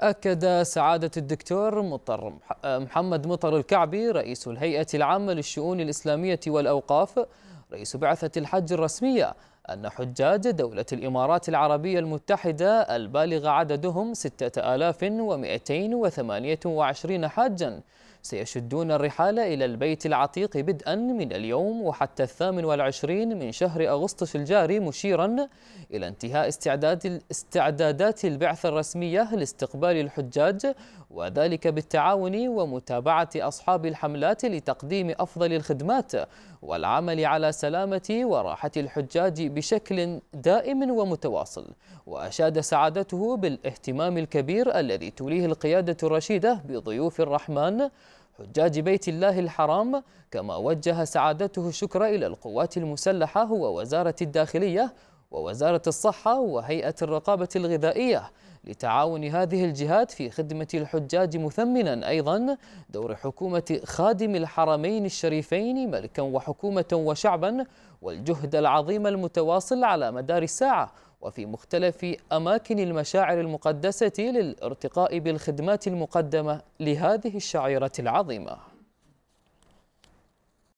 أكد سعادة الدكتور مطر محمد مطر الكعبي رئيس الهيئة العامة للشؤون الإسلامية والأوقاف رئيس بعثة الحج الرسمية أن حجاج دولة الإمارات العربية المتحدة البالغ عددهم 6228 حاجاً سيشدون الرحال إلى البيت العتيق بدءا من اليوم وحتى الثامن والعشرين من شهر أغسطس الجاري مشيرا إلى انتهاء استعداد استعدادات البعثة الرسمية لاستقبال الحجاج وذلك بالتعاون ومتابعة أصحاب الحملات لتقديم أفضل الخدمات والعمل على سلامة وراحة الحجاج بشكل دائم ومتواصل وأشاد سعادته بالاهتمام الكبير الذي توليه القيادة الرشيدة بضيوف الرحمن حجاج بيت الله الحرام كما وجه سعادته الشكر إلى القوات المسلحة ووزارة الداخلية ووزارة الصحة وهيئة الرقابة الغذائية لتعاون هذه الجهات في خدمة الحجاج مثمنا أيضا دور حكومة خادم الحرمين الشريفين ملكا وحكومة وشعبا والجهد العظيم المتواصل على مدار الساعة وفي مختلف أماكن المشاعر المقدسة للارتقاء بالخدمات المقدمة لهذه الشعيرة العظيمة